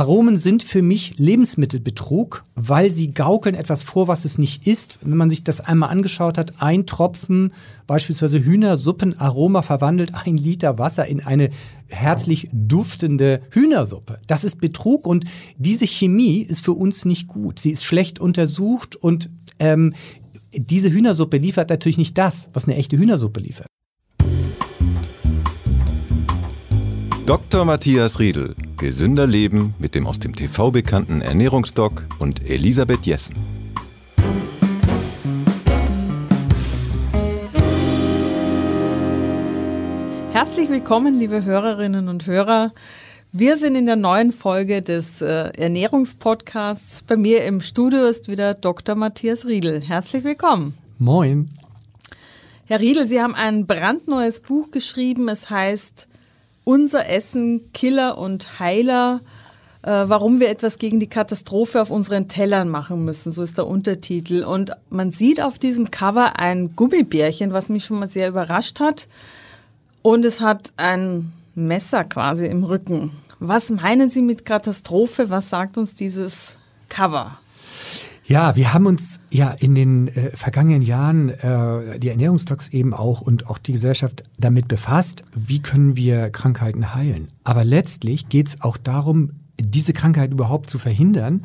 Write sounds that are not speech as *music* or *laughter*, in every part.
Aromen sind für mich Lebensmittelbetrug, weil sie gaukeln etwas vor, was es nicht ist. Wenn man sich das einmal angeschaut hat, ein Tropfen beispielsweise Hühnersuppenaroma verwandelt ein Liter Wasser in eine herzlich duftende Hühnersuppe. Das ist Betrug und diese Chemie ist für uns nicht gut. Sie ist schlecht untersucht und ähm, diese Hühnersuppe liefert natürlich nicht das, was eine echte Hühnersuppe liefert. Dr. Matthias Riedel, gesünder Leben mit dem aus dem TV bekannten Ernährungsdoc und Elisabeth Jessen. Herzlich willkommen, liebe Hörerinnen und Hörer. Wir sind in der neuen Folge des äh, Ernährungspodcasts. Bei mir im Studio ist wieder Dr. Matthias Riedel. Herzlich willkommen. Moin. Herr Riedel, Sie haben ein brandneues Buch geschrieben. Es heißt unser Essen Killer und Heiler, äh, warum wir etwas gegen die Katastrophe auf unseren Tellern machen müssen, so ist der Untertitel. Und man sieht auf diesem Cover ein Gummibärchen, was mich schon mal sehr überrascht hat. Und es hat ein Messer quasi im Rücken. Was meinen Sie mit Katastrophe? Was sagt uns dieses Cover? Ja, wir haben uns ja in den äh, vergangenen Jahren äh, die Ernährungstox eben auch und auch die Gesellschaft damit befasst, wie können wir Krankheiten heilen. Aber letztlich geht es auch darum, diese Krankheit überhaupt zu verhindern.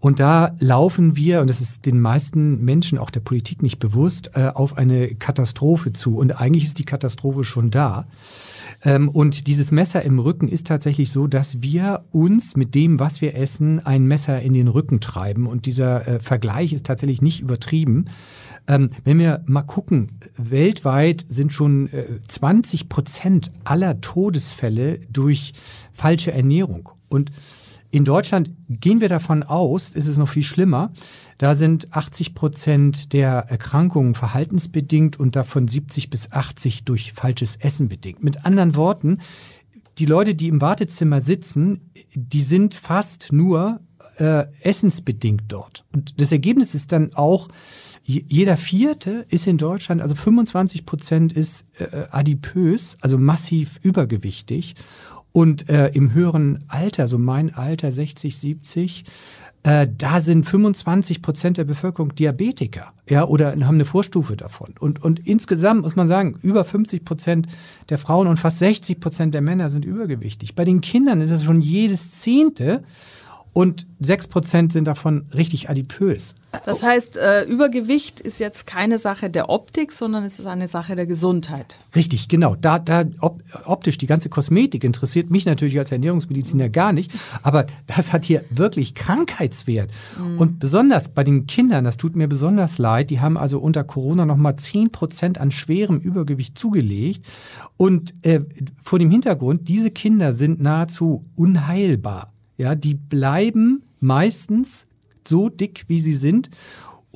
Und da laufen wir, und das ist den meisten Menschen, auch der Politik nicht bewusst, äh, auf eine Katastrophe zu. Und eigentlich ist die Katastrophe schon da. Ähm, und dieses Messer im Rücken ist tatsächlich so, dass wir uns mit dem, was wir essen, ein Messer in den Rücken treiben. Und dieser äh, Vergleich ist tatsächlich nicht übertrieben. Ähm, wenn wir mal gucken, weltweit sind schon äh, 20 Prozent aller Todesfälle durch falsche Ernährung. Und in Deutschland gehen wir davon aus, ist es noch viel schlimmer. Da sind 80 Prozent der Erkrankungen verhaltensbedingt und davon 70 bis 80 durch falsches Essen bedingt. Mit anderen Worten, die Leute, die im Wartezimmer sitzen, die sind fast nur äh, essensbedingt dort. Und das Ergebnis ist dann auch, jeder vierte ist in Deutschland, also 25 Prozent ist äh, adipös, also massiv übergewichtig. Und äh, im höheren Alter, so mein Alter 60, 70, äh, da sind 25 Prozent der Bevölkerung Diabetiker ja, oder haben eine Vorstufe davon. Und, und insgesamt muss man sagen, über 50 Prozent der Frauen und fast 60 Prozent der Männer sind übergewichtig. Bei den Kindern ist es schon jedes Zehnte und 6% sind davon richtig adipös. Das heißt, äh, Übergewicht ist jetzt keine Sache der Optik, sondern es ist eine Sache der Gesundheit. Richtig, genau. Da, da op optisch die ganze Kosmetik interessiert mich natürlich als Ernährungsmediziner gar nicht, aber das hat hier wirklich Krankheitswert. Mhm. Und besonders bei den Kindern, das tut mir besonders leid, die haben also unter Corona nochmal 10% an schwerem Übergewicht zugelegt. Und äh, vor dem Hintergrund, diese Kinder sind nahezu unheilbar. Ja, die bleiben meistens so dick, wie sie sind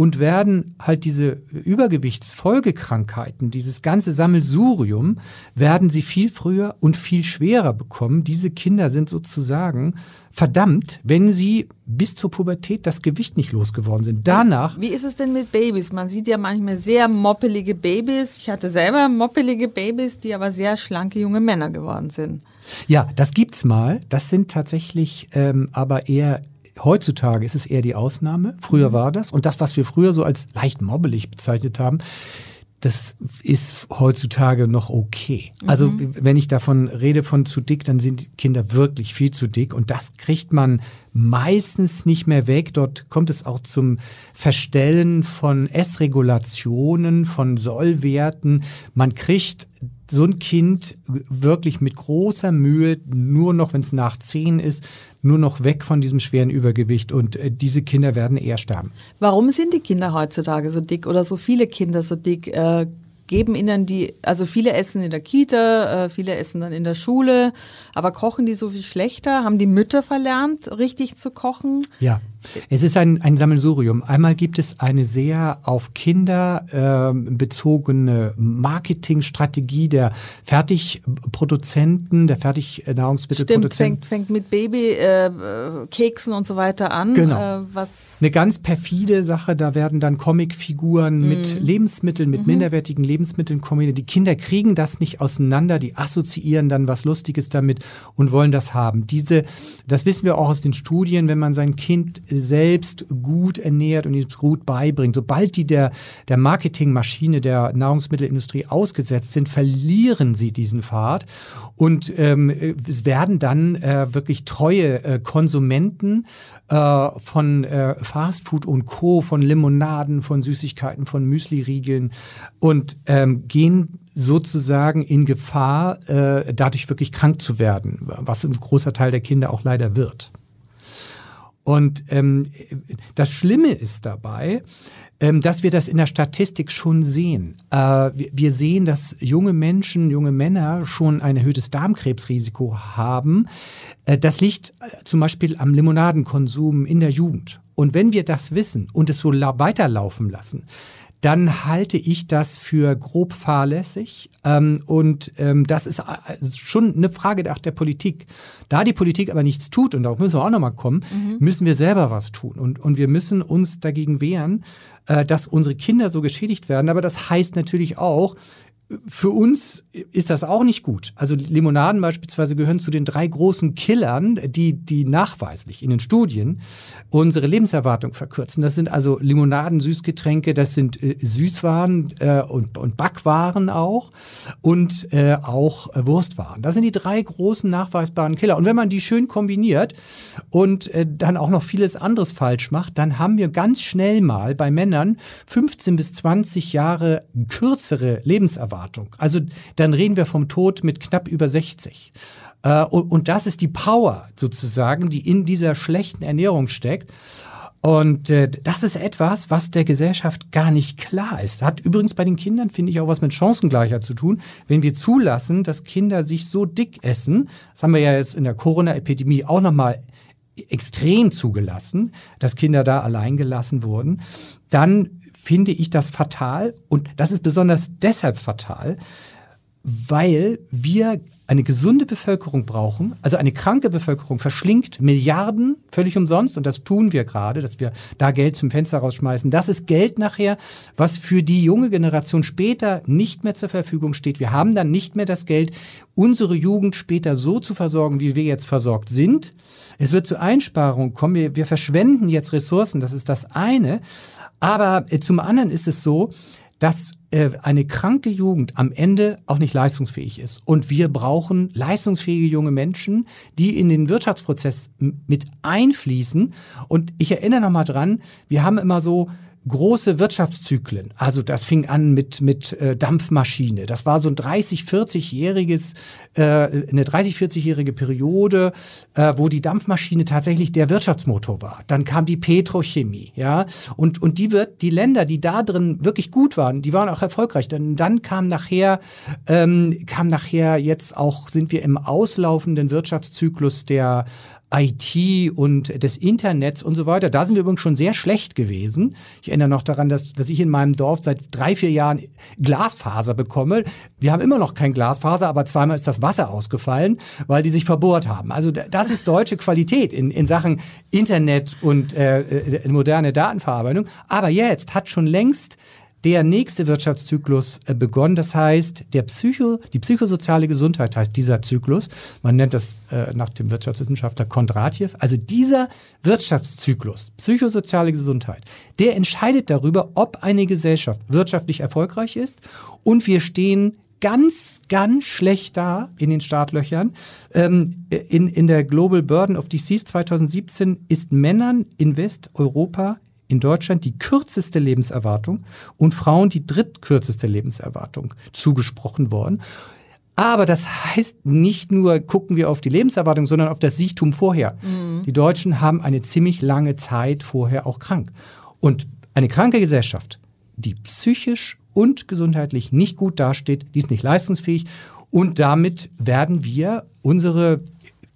und werden halt diese Übergewichtsfolgekrankheiten, dieses ganze Sammelsurium, werden sie viel früher und viel schwerer bekommen. Diese Kinder sind sozusagen verdammt, wenn sie bis zur Pubertät das Gewicht nicht losgeworden sind. Danach. Wie ist es denn mit Babys? Man sieht ja manchmal sehr moppelige Babys. Ich hatte selber moppelige Babys, die aber sehr schlanke junge Männer geworden sind. Ja, das gibt's mal. Das sind tatsächlich ähm, aber eher heutzutage ist es eher die Ausnahme. Früher mhm. war das. Und das, was wir früher so als leicht mobbelig bezeichnet haben, das ist heutzutage noch okay. Also mhm. wenn ich davon rede von zu dick, dann sind Kinder wirklich viel zu dick und das kriegt man meistens nicht mehr weg. Dort kommt es auch zum Verstellen von Essregulationen, von Sollwerten. Man kriegt so ein Kind wirklich mit großer Mühe nur noch, wenn es nach zehn ist, nur noch weg von diesem schweren Übergewicht. Und äh, diese Kinder werden eher sterben. Warum sind die Kinder heutzutage so dick oder so viele Kinder so dick? Äh, geben ihnen die, also viele essen in der Kita, äh, viele essen dann in der Schule, aber kochen die so viel schlechter? Haben die Mütter verlernt, richtig zu kochen? Ja. Es ist ein, ein Sammelsurium. Einmal gibt es eine sehr auf Kinder äh, bezogene Marketingstrategie der Fertigproduzenten, der Fertignahrungsmittelproduzenten. Stimmt, fängt, fängt mit Babykeksen äh, und so weiter an. Genau. Äh, was Eine ganz perfide Sache, da werden dann Comicfiguren mhm. mit Lebensmitteln, mit mhm. minderwertigen Lebensmitteln kombiniert. Die Kinder kriegen das nicht auseinander, die assoziieren dann was Lustiges damit und wollen das haben. Diese, das wissen wir auch aus den Studien, wenn man sein Kind selbst gut ernährt und ihnen gut beibringt. Sobald die der, der Marketingmaschine der Nahrungsmittelindustrie ausgesetzt sind, verlieren sie diesen Pfad und ähm, werden dann äh, wirklich treue äh, Konsumenten äh, von äh, Fastfood und Co., von Limonaden, von Süßigkeiten, von Müsli-Riegeln und ähm, gehen sozusagen in Gefahr, äh, dadurch wirklich krank zu werden, was ein großer Teil der Kinder auch leider wird. Und ähm, das Schlimme ist dabei, ähm, dass wir das in der Statistik schon sehen. Äh, wir, sehen, dass junge Menschen, junge Männer schon ein erhöhtes Darmkrebsrisiko haben. Äh, das liegt äh, zum Beispiel am Limonadenkonsum in der Jugend. Und wenn wir das wissen und es so weiterlaufen lassen, dann halte ich das für grob fahrlässig. Ähm, und ähm, das ist äh, schon eine Frage der, der Politik. Da die Politik aber nichts tut, und darauf müssen wir auch nochmal kommen, mhm. müssen wir selber was tun. Und, und wir müssen uns dagegen wehren, äh, dass unsere Kinder so geschädigt werden. Aber das heißt natürlich auch, für uns ist das auch nicht gut. Also Limonaden beispielsweise gehören zu den drei großen Killern, die, die nachweislich in den Studien unsere Lebenserwartung verkürzen. Das sind also Limonaden, Süßgetränke, das sind äh, Süßwaren äh, und, und Backwaren auch und äh, auch äh, Wurstwaren. Das sind die drei großen nachweisbaren Killer. Und wenn man die schön kombiniert und äh, dann auch noch vieles anderes falsch macht, dann haben wir ganz schnell mal bei Männern 15 bis 20 Jahre kürzere Lebenserwartung. Lebenserwartung. Also dann reden wir vom Tod mit knapp über 60. Äh, und, das ist die Power sozusagen, die in dieser schlechten Ernährung steckt. Und äh, das ist etwas, was der Gesellschaft gar nicht klar ist. Hat übrigens bei den Kindern, finde ich, auch was mit Chancengleichheit zu tun. Wenn wir zulassen, dass Kinder sich so dick essen, das haben wir ja jetzt in der Corona-Epidemie auch nochmal extrem zugelassen, dass Kinder da allein gelassen wurden, dann finde ich das fatal. Und das ist besonders deshalb fatal, weil wir eine gesunde Bevölkerung brauchen. Also eine kranke Bevölkerung verschlingt Milliarden völlig umsonst. Und das tun wir gerade, dass wir da Geld zum Fenster rausschmeißen. Das ist Geld nachher, was für die junge Generation später nicht mehr zur Verfügung steht. Wir haben dann nicht mehr das Geld, unsere Jugend später so zu versorgen, wie wir jetzt versorgt sind. Es wird zu Einsparungen kommen. Wir, wir verschwenden jetzt Ressourcen. Das ist das eine. Aber äh, zum anderen ist es so, dass äh, eine kranke Jugend am Ende auch nicht leistungsfähig ist. Und wir brauchen leistungsfähige junge Menschen, die in den Wirtschaftsprozess mit einfließen. Und ich erinnere nochmal dran, wir haben immer so große Wirtschaftszyklen. Also das fing an mit, mit äh, Dampfmaschine. Das war so ein 30, 40-jähriges, äh, eine 30, 40-jährige Periode, äh, wo die Dampfmaschine tatsächlich der Wirtschaftsmotor war. Dann kam die Petrochemie, ja. Und, und die wird, die Länder, die da drin wirklich gut waren, die waren auch erfolgreich. Denn dann kam nachher, ähm, kam nachher jetzt auch, sind wir im auslaufenden Wirtschaftszyklus der IT und des Internets und so weiter. Da sind wir übrigens schon sehr schlecht gewesen. Ich erinnere noch daran, dass, dass ich in meinem Dorf seit drei, vier Jahren Glasfaser bekomme. Wir haben immer noch kein Glasfaser, aber zweimal ist das Wasser ausgefallen, weil die sich verbohrt haben. Also das ist deutsche Qualität in, in Sachen Internet und äh, äh moderne Datenverarbeitung. Aber jetzt hat schon längst der nächste Wirtschaftszyklus äh, begonnen. Das heißt, der Psycho, die psychosoziale Gesundheit heißt dieser Zyklus. Man nennt das äh, nach dem Wirtschaftswissenschaftler Kondratjew. Also dieser Wirtschaftszyklus, psychosoziale Gesundheit, der entscheidet darüber, ob eine Gesellschaft wirtschaftlich erfolgreich ist. Und wir stehen ganz, ganz schlecht da in den Startlöchern. Ähm, äh, in, in der Global Burden of Disease 2017 ist Männern in Westeuropa in Deutschland die kürzeste Lebenserwartung und Frauen die drittkürzeste Lebenserwartung zugesprochen worden. Aber das heißt, nicht nur gucken wir auf die Lebenserwartung, sondern auf das Siechtum vorher. Mhm. Die Deutschen haben eine ziemlich lange Zeit vorher auch krank. Und eine kranke Gesellschaft, die psychisch und gesundheitlich nicht gut dasteht, die ist nicht leistungsfähig. Und damit werden wir unsere,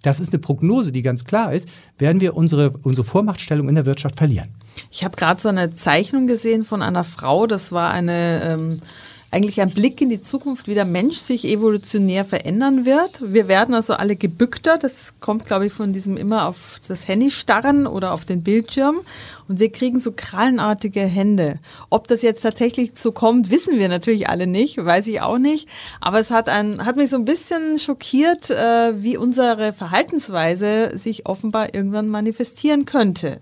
das ist eine Prognose, die ganz klar ist, werden wir unsere, unsere Vormachtstellung in der Wirtschaft verlieren. Ich habe gerade so eine Zeichnung gesehen von einer Frau, das war eine... Ähm, eigentlich ein Blick in die Zukunft, wie der Mensch sich evolutionär verändern wird. Wir werden also alle gebückter. Das kommt, glaube ich, von diesem immer auf das Handy starren oder auf den Bildschirm. Und wir kriegen so krallenartige Hände. Ob das jetzt tatsächlich so kommt, wissen wir natürlich alle nicht, weiß ich auch nicht. Aber es hat, ein, hat mich so ein bisschen schockiert, äh, wie unsere Verhaltensweise sich offenbar irgendwann manifestieren könnte.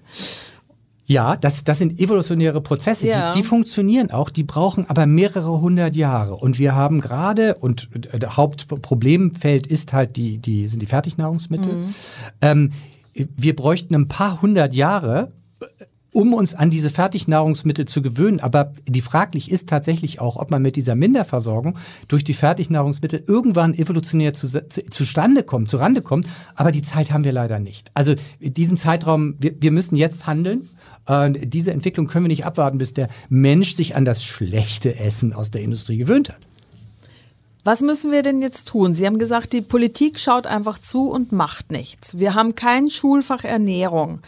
Ja, das, das sind evolutionäre Prozesse, ja. die, die, funktionieren auch, die brauchen aber mehrere hundert Jahre. Und wir haben gerade, und äh, das Hauptproblemfeld ist halt die, die, sind die Fertignahrungsmittel. Mhm. Ähm, wir bräuchten ein paar hundert Jahre, äh, um uns an diese Fertignahrungsmittel zu gewöhnen. Aber die fraglich ist tatsächlich auch, ob man mit dieser Minderversorgung durch die Fertignahrungsmittel irgendwann evolutionär zu, zu, zustande kommt, Rande kommt. Aber die Zeit haben wir leider nicht. Also diesen Zeitraum, wir, wir müssen jetzt handeln. Und diese Entwicklung können wir nicht abwarten, bis der Mensch sich an das schlechte Essen aus der Industrie gewöhnt hat. Was müssen wir denn jetzt tun? Sie haben gesagt, die Politik schaut einfach zu und macht nichts. Wir haben kein Schulfach Ernährung.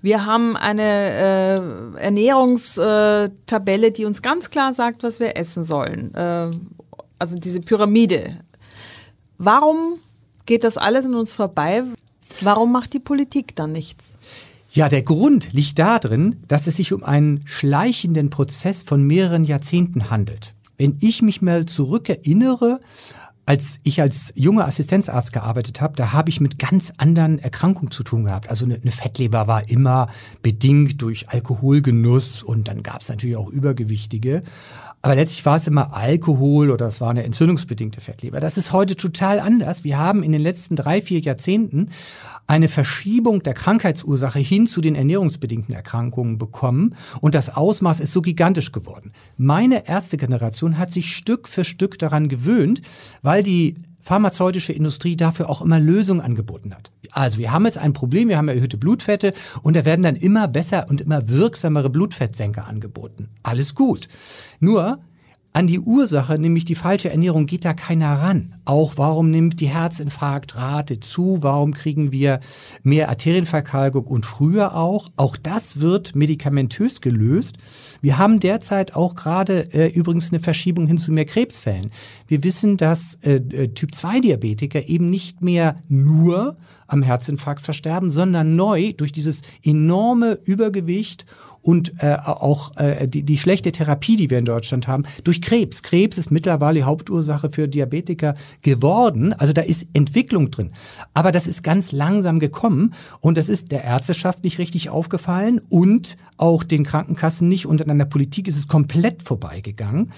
Wir haben eine äh, Ernährungstabelle, die uns ganz klar sagt, was wir essen sollen. Äh, also diese Pyramide. Warum geht das alles an uns vorbei? Warum macht die Politik dann nichts? Ja, der Grund liegt darin, dass es sich um einen schleichenden Prozess von mehreren Jahrzehnten handelt. Wenn ich mich mal zurückerinnere, als ich als junger Assistenzarzt gearbeitet habe, da habe ich mit ganz anderen Erkrankungen zu tun gehabt. Also eine, Fettleber war immer bedingt durch Alkoholgenuss und dann gab es natürlich auch Übergewichtige. Aber letztlich war es immer Alkohol oder es war eine entzündungsbedingte Fettleber. Das ist heute total anders. Wir haben in den letzten drei, vier Jahrzehnten eine Verschiebung der Krankheitsursache hin zu den ernährungsbedingten Erkrankungen bekommen und das Ausmaß ist so gigantisch geworden. Meine Ärztegeneration hat sich Stück für Stück daran gewöhnt, weil die pharmazeutische Industrie dafür auch immer Lösungen angeboten hat. Also wir haben jetzt ein Problem, wir haben erhöhte Blutfette und da werden dann immer besser und immer wirksamere Blutfettsenker angeboten. Alles gut. Nur an die Ursache, nämlich die falsche Ernährung, geht da keiner ran. Auch warum nimmt die Herzinfarktrate zu? Warum kriegen wir mehr Arterienverkalkung und früher auch? Auch das wird medikamentös gelöst. Wir haben derzeit auch gerade äh, übrigens eine Verschiebung hin zu mehr Krebsfällen. Wir wissen, dass äh, äh Typ-2-Diabetiker eben nicht mehr nur am Herzinfarkt versterben, sondern neu durch dieses enorme Übergewicht und äh, auch äh, die, die schlechte Therapie, die wir in Deutschland haben, durch Krebs. Krebs ist mittlerweile Hauptursache für Diabetiker geworden. Also da ist Entwicklung drin. Aber das ist ganz langsam gekommen und das ist der Ärzteschaft nicht richtig aufgefallen und auch den Krankenkassen nicht. Und an der Politik ist es komplett vorbeigegangen.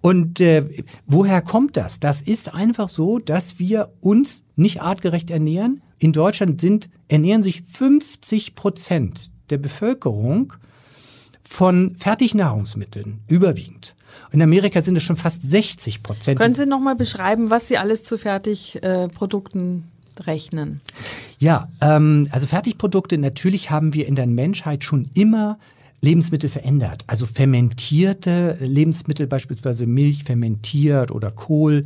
Und äh, woher kommt das? Das ist einfach so, dass wir uns nicht artgerecht ernähren, in Deutschland sind, ernähren sich 50 Prozent der Bevölkerung von Fertignahrungsmitteln überwiegend. In Amerika sind es schon fast 60 Prozent. Können Sie noch mal beschreiben, was Sie alles zu Fertigprodukten äh, rechnen? Ja, ähm, also Fertigprodukte, natürlich haben wir in der Menschheit schon immer Lebensmittel verändert. Also fermentierte Lebensmittel, beispielsweise Milch fermentiert oder Kohl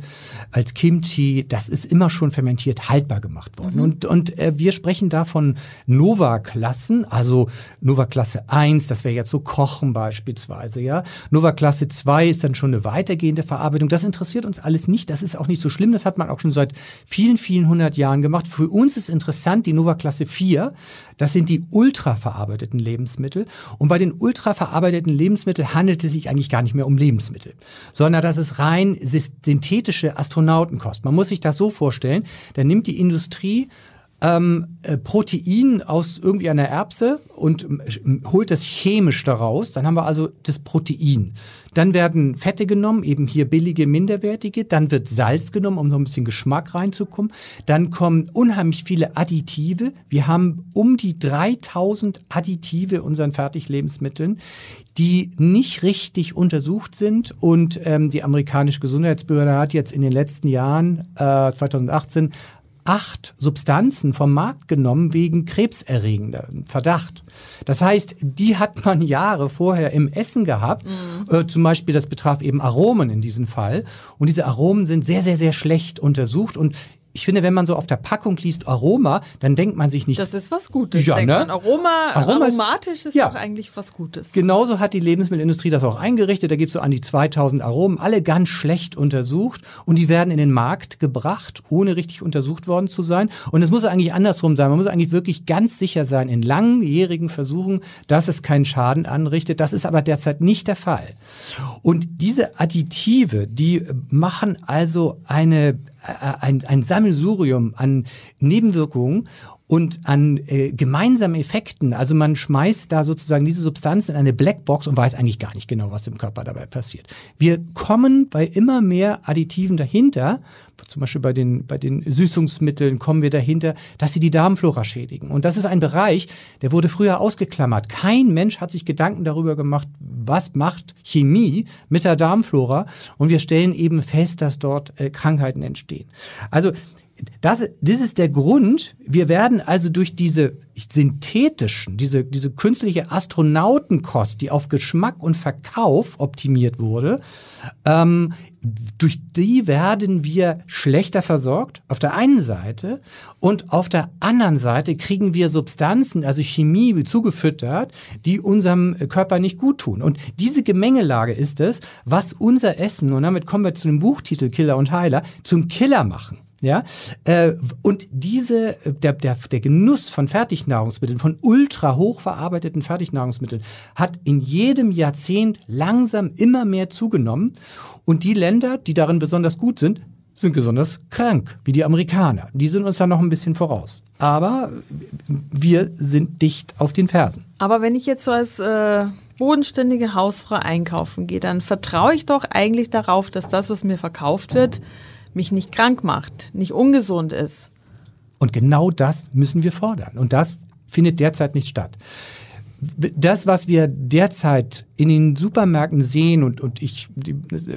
als Kimchi, das ist immer schon fermentiert haltbar gemacht worden. Mhm. Und, und äh, wir sprechen da von Nova-Klassen, also Nova-Klasse 1, das wäre jetzt so Kochen beispielsweise, ja. Nova-Klasse 2 ist dann schon eine weitergehende Verarbeitung. Das interessiert uns alles nicht. Das ist auch nicht so schlimm. Das hat man auch schon seit vielen, vielen hundert Jahren gemacht. Für uns ist interessant die Nova-Klasse 4. Das sind die ultra verarbeiteten Lebensmittel. Und bei den ultraverarbeiteten Lebensmitteln handelt es sich eigentlich gar nicht mehr um Lebensmittel, sondern das ist rein synthetische Astronautenkost. Man muss sich das so vorstellen, da nimmt die Industrie ähm, äh, Protein aus irgendwie einer Erbse und ähm, ähm, holt das chemisch daraus. Dann haben wir also das Protein. Dann werden Fette genommen, eben hier billige, minderwertige. Dann wird Salz genommen, um noch ein bisschen Geschmack reinzukommen. Dann kommen unheimlich viele Additive. Wir haben um die 3000 Additive in unseren Fertiglebensmitteln, die nicht richtig untersucht sind. Und ähm, die amerikanische Gesundheitsbehörde hat jetzt in den letzten Jahren, äh, 2018, acht Substanzen vom Markt genommen wegen krebserregender Verdacht. Das heißt, die hat man Jahre vorher im Essen gehabt. Mhm. Äh, zum Beispiel, das betraf eben Aromen in diesem Fall. Und diese Aromen sind sehr, sehr, sehr schlecht untersucht und ich finde, wenn man so auf der Packung liest Aroma, dann denkt man sich nicht. Das ist was Gutes. Ja, ne? Aroma, Aroma, aromatisch ist, ist ja. doch eigentlich was Gutes. Genauso hat die Lebensmittelindustrie das auch eingerichtet. Da gibt es so an die 2000 Aromen, alle ganz schlecht untersucht und die werden in den Markt gebracht, ohne richtig untersucht worden zu sein. Und es muss eigentlich andersrum sein. Man muss eigentlich wirklich ganz sicher sein in langjährigen Versuchen, dass es keinen Schaden anrichtet. Das ist aber derzeit nicht der Fall. Und diese Additive, die machen also eine, äh, ein, ein Sammelsurium an Nebenwirkungen und an äh, gemeinsamen Effekten. Also man schmeißt da sozusagen diese Substanz in eine Blackbox und weiß eigentlich gar nicht genau, was im Körper dabei passiert. Wir kommen bei immer mehr Additiven dahinter, zum Beispiel bei den, bei den Süßungsmitteln kommen wir dahinter, dass sie die Darmflora schädigen. Und das ist ein Bereich, der wurde früher ausgeklammert. Kein Mensch hat sich Gedanken darüber gemacht, was macht Chemie mit der Darmflora. Und wir stellen eben fest, dass dort äh, Krankheiten entstehen. Also das, das ist der Grund. Wir werden also durch diese synthetischen, diese, diese künstliche Astronautenkost, die auf Geschmack und Verkauf optimiert wurde, ähm, durch die werden wir schlechter versorgt, auf der einen Seite, und auf der anderen Seite kriegen wir Substanzen, also Chemie zugefüttert, die unserem Körper nicht gut tun. Und diese Gemengelage ist es, was unser Essen, und damit kommen wir zu dem Buchtitel Killer und Heiler, zum Killer machen. Ja? Äh, und diese, der, der, der Genuss von Fertignahrungsmitteln, von ultra hochverarbeiteten Fertignahrungsmitteln, hat in jedem Jahrzehnt langsam immer mehr zugenommen. Und die Länder, die darin besonders gut sind, sind besonders krank, wie die Amerikaner. Die sind uns da noch ein bisschen voraus. Aber wir sind dicht auf den Fersen. Aber wenn ich jetzt so als äh, bodenständige Hausfrau einkaufen gehe, dann vertraue ich doch eigentlich darauf, dass das, was mir verkauft wird, mhm mich nicht krank macht, nicht ungesund ist. Und genau das müssen wir fordern. Und das findet derzeit nicht statt. Das, was wir derzeit in den Supermärkten sehen, und, und ich, die,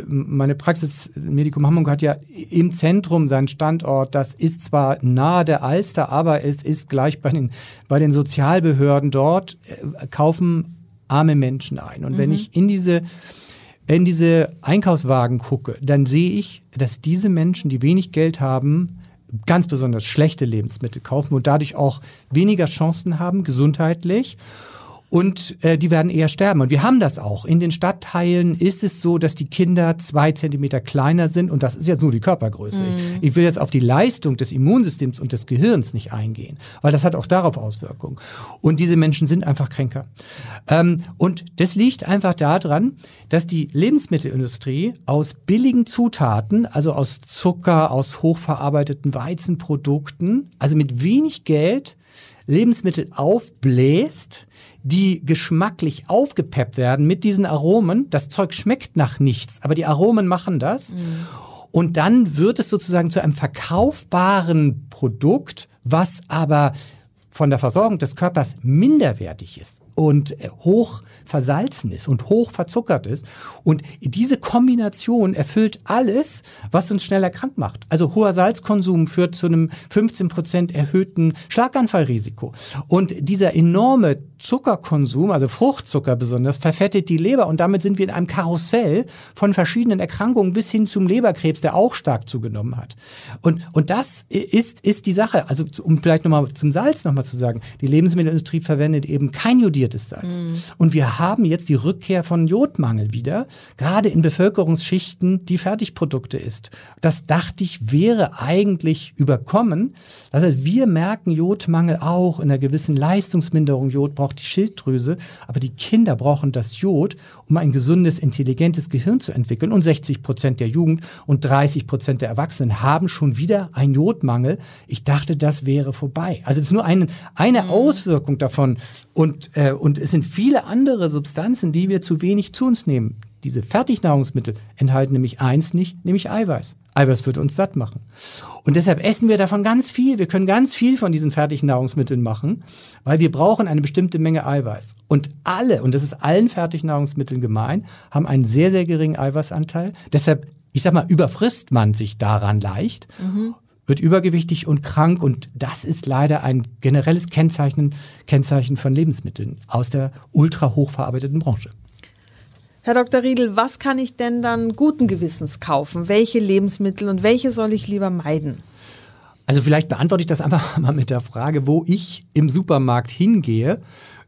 meine Praxis Medikum Hamburg hat ja im Zentrum seinen Standort, das ist zwar nahe der Alster, aber es ist gleich bei den, bei den Sozialbehörden dort, äh, kaufen arme Menschen ein. Und mhm. wenn ich in diese in diese Einkaufswagen gucke, dann sehe ich, dass diese Menschen, die wenig Geld haben, ganz besonders schlechte Lebensmittel kaufen und dadurch auch weniger Chancen haben, gesundheitlich und äh, die werden eher sterben. Und wir haben das auch. In den Stadtteilen ist es so, dass die Kinder zwei Zentimeter kleiner sind. Und das ist jetzt nur die Körpergröße. Mhm. Ich will jetzt auf die Leistung des Immunsystems und des Gehirns nicht eingehen, weil das hat auch darauf Auswirkungen. Und diese Menschen sind einfach kränker. Ähm, und das liegt einfach daran, dass die Lebensmittelindustrie aus billigen Zutaten, also aus Zucker, aus hochverarbeiteten Weizenprodukten, also mit wenig Geld, Lebensmittel aufbläst, die geschmacklich aufgepeppt werden mit diesen Aromen. Das Zeug schmeckt nach nichts, aber die Aromen machen das. Mhm. Und dann wird es sozusagen zu einem verkaufbaren Produkt, was aber von der Versorgung des Körpers minderwertig ist und äh, hoch versalzen ist und hoch verzuckert ist. Und diese Kombination erfüllt alles, was uns schneller krank macht. Also hoher Salzkonsum führt zu einem 15 Prozent erhöhten Schlaganfallrisiko. Und dieser enorme Zuckerkonsum, also Fruchtzucker besonders, verfettet die Leber und damit sind wir in einem Karussell von verschiedenen Erkrankungen bis hin zum Leberkrebs, der auch stark zugenommen hat. Und, und das ist, ist die Sache. Also um vielleicht nochmal zum Salz nochmal zu sagen, die Lebensmittelindustrie verwendet eben kein Jodier des Salz. Mhm. Und wir haben jetzt die Rückkehr von Jodmangel wieder, gerade in Bevölkerungsschichten, die Fertigprodukte ist. Das dachte ich, wäre eigentlich überkommen. Das heißt, wir merken Jodmangel auch in einer gewissen Leistungsminderung. Jod braucht die Schilddrüse, aber die Kinder brauchen das Jod, um ein gesundes, intelligentes Gehirn zu entwickeln. Und 60 Prozent der Jugend und 30 Prozent der Erwachsenen haben schon wieder einen Jodmangel. Ich dachte, das wäre vorbei. Also es ist nur eine, eine mhm. Auswirkung davon. Und äh, und es sind viele andere Substanzen, die wir zu wenig zu uns nehmen. Diese Fertignahrungsmittel enthalten nämlich eins nicht, nämlich Eiweiß. Eiweiß wird uns satt machen. Und deshalb essen wir davon ganz viel. Wir können ganz viel von diesen Fertignahrungsmitteln machen, weil wir brauchen eine bestimmte Menge Eiweiß. Und alle, und das ist allen Fertignahrungsmitteln gemein, haben einen sehr, sehr geringen Eiweißanteil. Deshalb, ich sag mal, überfrisst man sich daran leicht. Mhm wird übergewichtig und krank. Und das ist leider ein generelles Kennzeichen, Kennzeichen von Lebensmitteln aus der ultra hochverarbeiteten Branche. Herr Dr. Riedel, was kann ich denn dann guten Gewissens kaufen? Welche Lebensmittel und welche soll ich lieber meiden? Also vielleicht beantworte ich das *laughs* einfach mal mit der Frage, wo ich im Supermarkt hingehe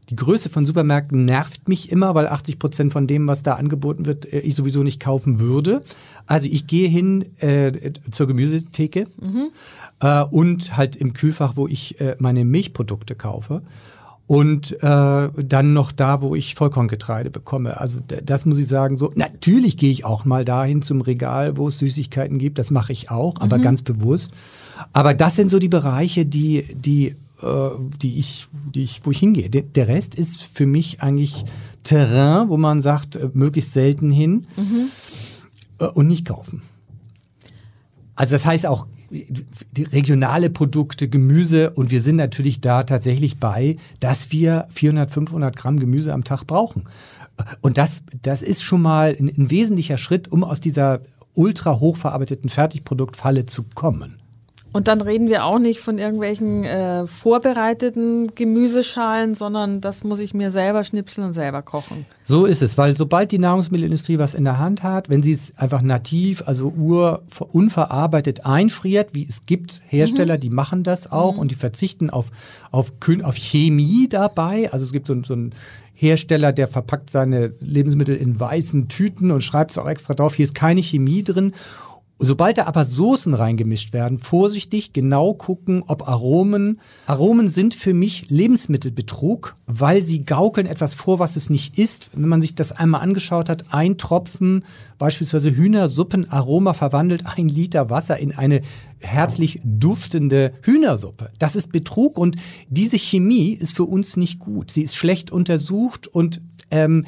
die Größe von Supermärkten nervt mich immer, weil 80 Prozent von dem, was da angeboten wird, äh, ich sowieso nicht kaufen würde. Also ich gehe hin äh, zur Gemüsetheke mhm. äh, und halt im Kühlfach, wo ich äh, meine Milchprodukte kaufe. Und äh, dann noch da, wo ich Vollkorngetreide bekomme. Also das muss ich sagen, so natürlich gehe ich auch mal dahin zum Regal, wo es Süßigkeiten gibt. Das mache ich auch, mhm. aber ganz bewusst. Aber das sind so die Bereiche, die, die äh, die ich, die ich, wo ich hingehe. der Rest ist für mich eigentlich Terrain, wo man sagt, äh, möglichst selten hin mhm. und nicht kaufen. Also das heißt auch regionale Produkte, Gemüse und wir sind natürlich da tatsächlich bei, dass wir 400, 500 Gramm Gemüse am Tag brauchen. Und das, das ist schon mal ein, ein wesentlicher Schritt, um aus dieser ultra hochverarbeiteten Fertigproduktfalle zu kommen. Und dann reden wir auch nicht von irgendwelchen äh, vorbereiteten Gemüseschalen, sondern das muss ich mir selber schnipseln und selber kochen. So ist es, weil sobald die Nahrungsmittelindustrie was in der Hand hat, wenn sie es einfach nativ, also ur, unverarbeitet einfriert, wie es gibt Hersteller, mhm. die machen das auch mhm. und die verzichten auf, auf, auf Chemie dabei. Also es gibt so, so ein Hersteller, der verpackt seine Lebensmittel in weißen Tüten und schreibt es auch extra drauf, hier ist keine Chemie drin. Sobald da aber Soßen reingemischt werden, vorsichtig genau gucken, ob Aromen. Aromen sind für mich Lebensmittelbetrug, weil sie gaukeln etwas vor, was es nicht ist. Wenn man sich das einmal angeschaut hat, ein Tropfen beispielsweise Hühnersuppenaroma verwandelt ein Liter Wasser in eine herzlich duftende Hühnersuppe. Das ist Betrug und diese Chemie ist für uns nicht gut. Sie ist schlecht untersucht und ähm,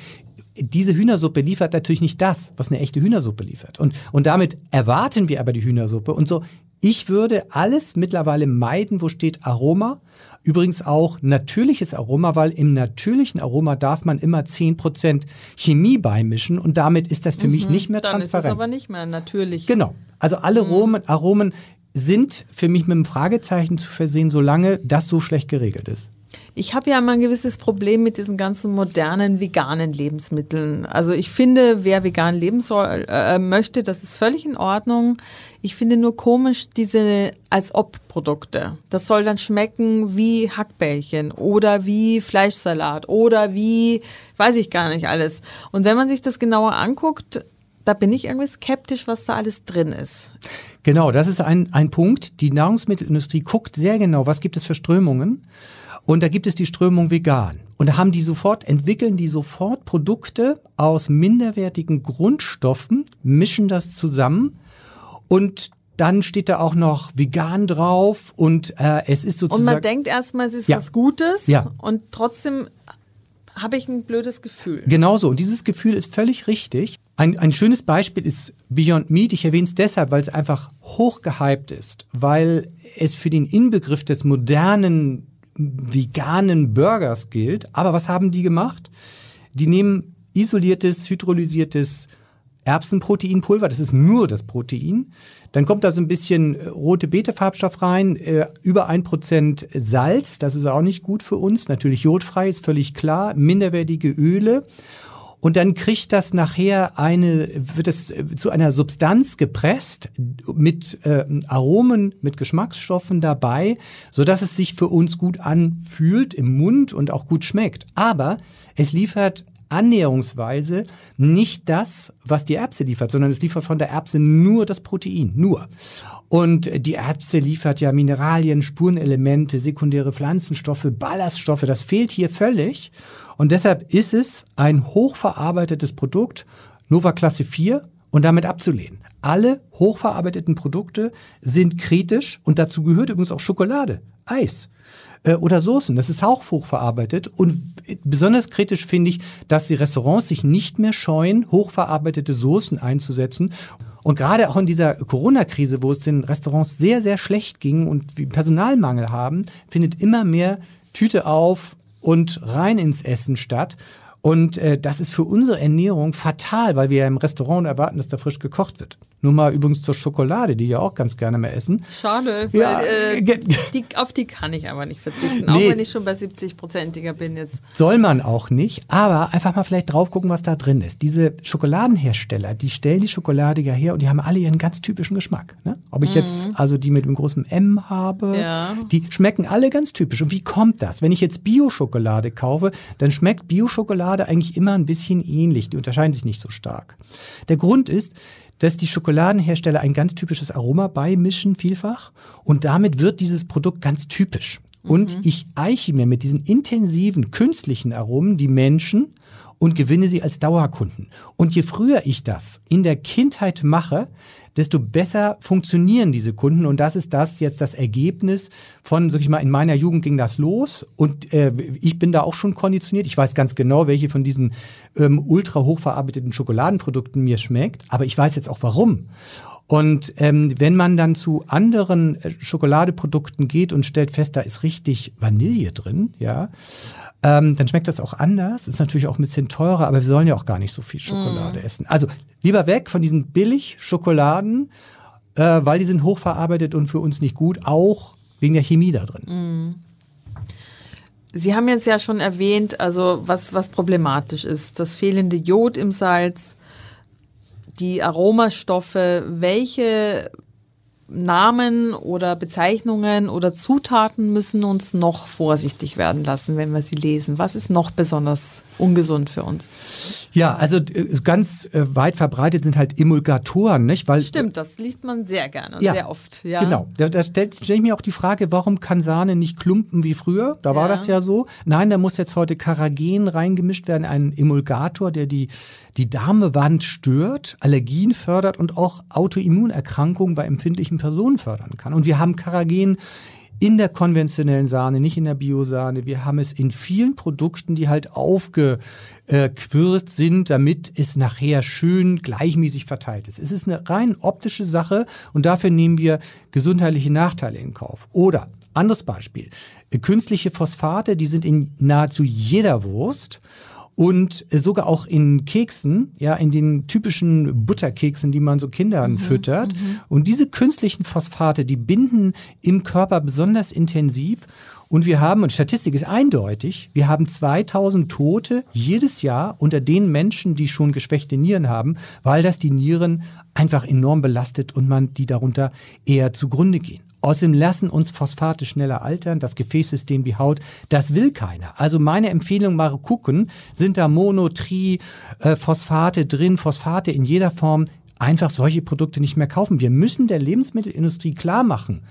diese Hühnersuppe liefert natürlich nicht das, was eine echte Hühnersuppe liefert. Und, und damit erwarten wir aber die Hühnersuppe. Und so, ich würde alles mittlerweile meiden, wo steht Aroma. Übrigens auch natürliches Aroma, weil im natürlichen Aroma darf man immer 10% Chemie beimischen und damit ist das für mhm, mich nicht mehr dann transparent. Dann ist es aber nicht mehr natürlich. Genau. Also alle mhm. Aromen sind für mich mit einem Fragezeichen zu versehen, solange das so schlecht geregelt ist. Ich habe ja immer ein gewisses Problem mit diesen ganzen modernen veganen Lebensmitteln. Also ich finde, wer vegan leben soll, äh, möchte, das ist völlig in Ordnung. Ich finde nur komisch diese als ob Produkte. Das soll dann schmecken wie Hackbällchen oder wie Fleischsalat oder wie, weiß ich gar nicht alles. Und wenn man sich das genauer anguckt, da bin ich irgendwie skeptisch, was da alles drin ist. Genau, das ist ein, ein Punkt. Die Nahrungsmittelindustrie guckt sehr genau, was gibt es für Strömungen und da gibt es die Strömung vegan. Und da haben die sofort, entwickeln die sofort Produkte aus minderwertigen Grundstoffen, mischen das zusammen und dann steht da auch noch vegan drauf und äh, es ist sozusagen. Und man denkt erstmal, es ist ja. was Gutes ja. und trotzdem habe ich ein blödes Gefühl. Genauso. Und dieses Gefühl ist völlig richtig. Ein, ein schönes Beispiel ist Beyond Meat. Ich erwähne es deshalb, weil es einfach hochgehypt ist, weil es für den Inbegriff des modernen veganen Burgers gilt. Aber was haben die gemacht? Die nehmen isoliertes, hydrolysiertes Erbsenproteinpulver, das ist nur das Protein. Dann kommt da so ein bisschen äh, rote Beta-Farbstoff rein, äh, über 1% Salz, das ist auch nicht gut für uns. Natürlich jodfrei, ist völlig klar, minderwertige Öle. Und dann kriegt das nachher eine, wird es äh, zu einer Substanz gepresst mit äh, Aromen, mit Geschmacksstoffen dabei, so dass es sich für uns gut anfühlt im Mund und auch gut schmeckt. Aber es liefert annäherungsweise nicht das, was die Erbse liefert, sondern es liefert von der Erbse nur das Protein, nur. Und die Erbse liefert ja Mineralien, Spurenelemente, sekundäre Pflanzenstoffe, Ballaststoffe, das fehlt hier völlig. Und deshalb ist es ein hochverarbeitetes Produkt, Nova Klasse 4 und damit abzulehnen. Alle hochverarbeiteten Produkte sind kritisch und dazu gehört übrigens auch Schokolade, Eis äh, oder Soßen. Das ist auch hochverarbeitet und besonders kritisch finde ich, dass die Restaurants sich nicht mehr scheuen, hochverarbeitete Soßen einzusetzen. Und gerade auch in dieser Corona-Krise, wo es den Restaurants sehr, sehr schlecht ging und Personalmangel haben, findet immer mehr Tüte auf, und rein ins Essen statt. Und äh, das ist für unsere Ernährung fatal, weil wir ja im Restaurant erwarten, dass da frisch gekocht wird. Nur mal übrigens zur Schokolade, die ja auch ganz gerne mehr essen. Schade, weil, äh, die, auf die kann ich aber nicht verzichten, nee. auch wenn ich schon bei 70-prozentiger bin jetzt. Soll man auch nicht, aber einfach mal vielleicht drauf gucken, was da drin ist. Diese Schokoladenhersteller, die stellen die Schokolade ja her und die haben alle ihren ganz typischen Geschmack. Ne? Ob ich mhm. jetzt also die mit dem großen M habe, ja. die schmecken alle ganz typisch. Und wie kommt das? Wenn ich jetzt Bio-Schokolade kaufe, dann schmeckt Bio-Schokolade eigentlich immer ein bisschen ähnlich. Die unterscheiden sich nicht so stark. Der Grund ist, dass die Schokoladenhersteller ein ganz typisches Aroma beimischen, vielfach. Und damit wird dieses Produkt ganz typisch. Und mhm. ich eiche mir mit diesen intensiven, künstlichen Aromen die Menschen und gewinne sie als Dauerkunden. Und je früher ich das in der Kindheit mache, desto besser funktionieren diese Kunden. Und das ist das jetzt das Ergebnis von, sag ich mal, in meiner Jugend ging das los und äh, ich bin da auch schon konditioniert. Ich weiß ganz genau, welche von diesen ähm, ultra hochverarbeiteten Schokoladenprodukten mir schmeckt, aber ich weiß jetzt auch warum. Und ähm, wenn man dann zu anderen äh, Schokoladeprodukten geht und stellt fest, da ist richtig Vanille drin, ja, ähm, dann schmeckt das auch anders. Ist natürlich auch ein bisschen teurer, aber wir sollen ja auch gar nicht so viel Schokolade mm. essen. Also lieber weg von diesen Billig-Schokoladen, äh, weil die sind hochverarbeitet und für uns nicht gut, auch wegen der Chemie da drin. Mm. Sie haben jetzt ja schon erwähnt, also was, was problematisch ist, das fehlende Jod im Salz die Aromastoffe, welche Namen oder Bezeichnungen oder Zutaten müssen uns noch vorsichtig werden lassen, wenn wir sie lesen? Was ist noch besonders ungesund für uns? Ja, also äh, ganz äh, weit verbreitet sind halt Emulgatoren, nicht? Weil, Stimmt, äh, das liest man sehr gerne, ja, sehr oft. Ja. Genau, da, da stelle stell ich mir auch die Frage, warum kann Sahne nicht klumpen wie früher? Da war ja. das ja so. Nein, da muss jetzt heute Karagen reingemischt werden, ein Emulgator, der die, die Darmwand stört, Allergien fördert und auch Autoimmunerkrankungen bei empfindlichen Personen fördern kann. Und wir haben Karagen in der konventionellen Sahne, nicht in der Biosahne. Wir haben es in vielen Produkten, die halt aufgequirlt sind, damit es nachher schön gleichmäßig verteilt ist. Es ist eine rein optische Sache und dafür nehmen wir gesundheitliche Nachteile in Kauf. Oder anderes Beispiel. Künstliche Phosphate, die sind in nahezu jeder Wurst und sogar auch in Keksen, ja, in den typischen Butterkeksen, die man so Kindern mhm. füttert. Mhm. Und diese künstlichen Phosphate, die binden im Körper besonders intensiv. Und wir haben, und Statistik ist eindeutig, wir haben 2000 Tote jedes Jahr unter den Menschen, die schon geschwächte Nieren haben, weil das die Nieren einfach enorm belastet und man die darunter eher zugrunde gehen. Außerdem lassen uns Phosphate schneller altern, das Gefäßsystem, die Haut, das will keiner. Also meine Empfehlung mal gucken, sind da Monotri, äh, Phosphate drin, Phosphate in jeder Form, einfach solche Produkte nicht mehr kaufen. Wir müssen der Lebensmittelindustrie klar machen,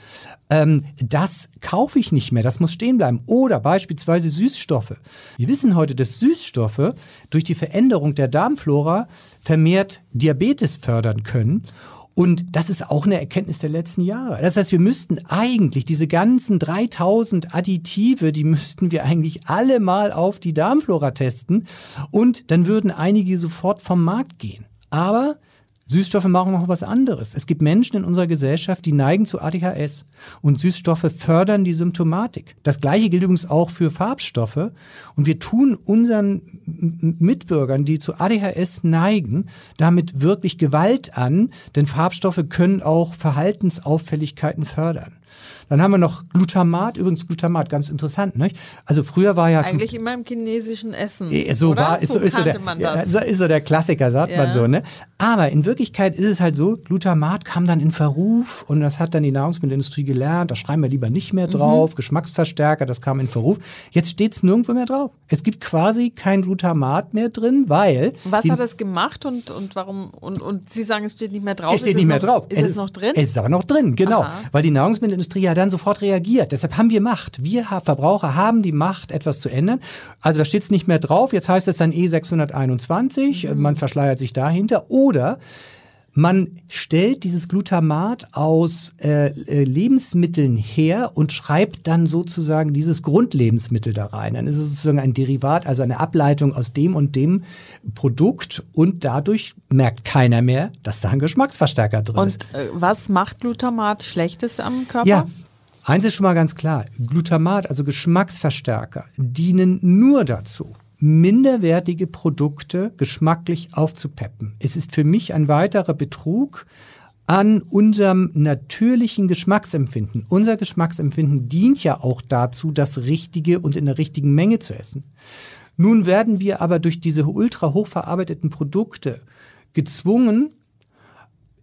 ähm, das kaufe ich nicht mehr, das muss stehen bleiben. Oder beispielsweise Süßstoffe. Wir wissen heute, dass Süßstoffe durch die Veränderung der Darmflora vermehrt Diabetes fördern können. Und das ist auch eine Erkenntnis der letzten Jahre. Das heißt, wir müssten eigentlich diese ganzen 3000 Additive, die müssten wir eigentlich alle mal auf die Darmflora testen und dann würden einige sofort vom Markt gehen. Aber Süßstoffe machen noch was anderes. Es gibt Menschen in unserer Gesellschaft, die neigen zu ADHS und Süßstoffe fördern die Symptomatik. Das gleiche gilt übrigens auch für Farbstoffe und wir tun unseren Mitbürgern, die zu ADHS neigen, damit wirklich Gewalt an, denn Farbstoffe können auch Verhaltensauffälligkeiten fördern. Dann haben wir noch Glutamat, übrigens Glutamat, ganz interessant, nicht? Also früher war ja eigentlich immer im chinesischen Essen. So oder? war, ist, so, ist so der, man das. Ja, ist so der Klassiker, sagt ja. man so, ne? Aber in Wirklichkeit ist es halt so, Glutamat kam dann in Verruf und das hat dann die Nahrungsmittelindustrie gelernt. Da schreiben wir lieber nicht mehr mhm. drauf. Mhm. Geschmacksverstärker, das kam in Verruf. Jetzt steht es nirgendwo mehr drauf. Es gibt quasi kein Glutamat mehr drin, weil. Was hat das gemacht und, und warum? Und, und Sie sagen, es steht nicht mehr drauf. Es steht es nicht mehr noch, drauf. Ist es, es, noch drin? Es ist aber noch drin, genau. Aha. Weil die Nahrungsmittelindustrie ja dann sofort reagiert. Deshalb haben wir Macht. Wir Verbraucher haben die Macht, etwas zu ändern. Also da steht es nicht mehr drauf. Jetzt heißt es dann E621. Mhm. Man verschleiert sich dahinter. Oder man stellt dieses Glutamat aus äh, äh, Lebensmitteln her und schreibt dann sozusagen dieses Grundlebensmittel da rein. Dann ist es sozusagen ein Derivat, also eine Ableitung aus dem und dem Produkt und dadurch merkt keiner mehr, dass da ein Geschmacksverstärker drin und, ist. Und äh, was macht Glutamat Schlechtes am Körper? Ja, Eins ist schon mal ganz klar, Glutamat, also Geschmacksverstärker, dienen nur dazu, minderwertige Produkte geschmacklich aufzupeppen. Es ist für mich ein weiterer Betrug an unserem natürlichen Geschmacksempfinden. Unser Geschmacksempfinden dient ja auch dazu, das Richtige und in der richtigen Menge zu essen. Nun werden wir aber durch diese ultra hochverarbeiteten Produkte gezwungen,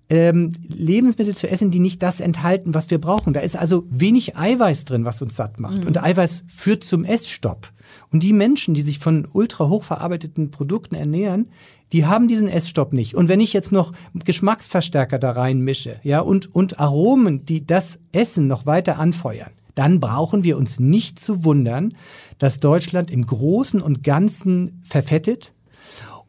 ähm, Lebensmittel zu essen, die nicht das enthalten, was wir brauchen. Da ist also wenig Eiweiß drin, was uns satt macht. Mhm. Und Eiweiß führt zum Essstopp. Und die Menschen, die sich von ultra hochverarbeiteten Produkten ernähren, die haben diesen Essstopp nicht. Und wenn ich jetzt noch Geschmacksverstärker da reinmische, ja, und, und Aromen, die das Essen noch weiter anfeuern, dann brauchen wir uns nicht zu wundern, dass Deutschland im Großen und Ganzen verfettet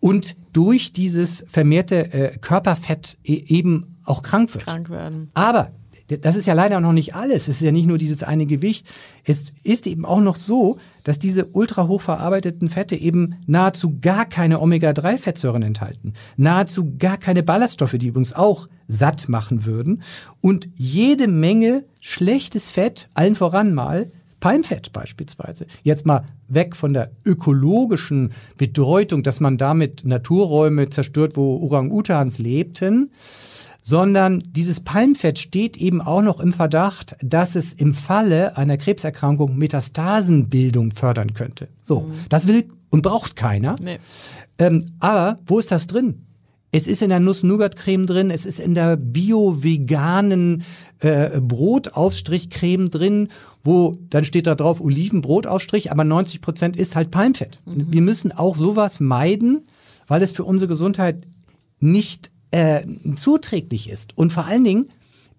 und durch dieses vermehrte äh, Körperfett e eben auch krank wird. Krank werden. Aber das ist ja leider noch nicht alles. Es ist ja nicht nur dieses eine Gewicht. Es ist eben auch noch so, dass diese ultra hochverarbeiteten Fette eben nahezu gar keine Omega-3-Fettsäuren enthalten. Nahezu gar keine Ballaststoffe, die übrigens auch satt machen würden. Und jede Menge schlechtes Fett, allen voran mal, Palmfett beispielsweise. Jetzt mal weg von der ökologischen Bedeutung, dass man damit Naturräume zerstört, wo Orang-Utans lebten, sondern dieses Palmfett steht eben auch noch im Verdacht, dass es im Falle einer Krebserkrankung Metastasenbildung fördern könnte. So, mhm. das will und braucht keiner. Nee. Ähm, aber wo ist das drin? Es ist in der Nuss-Nougat-Creme drin, es ist in der bio-veganen äh, Brotaufstrich-Creme drin, wo dann steht da drauf Olivenbrotaufstrich, aber 90 Prozent ist halt Palmfett. Mhm. Wir müssen auch sowas meiden, weil es für unsere Gesundheit nicht äh, zuträglich ist. Und vor allen Dingen,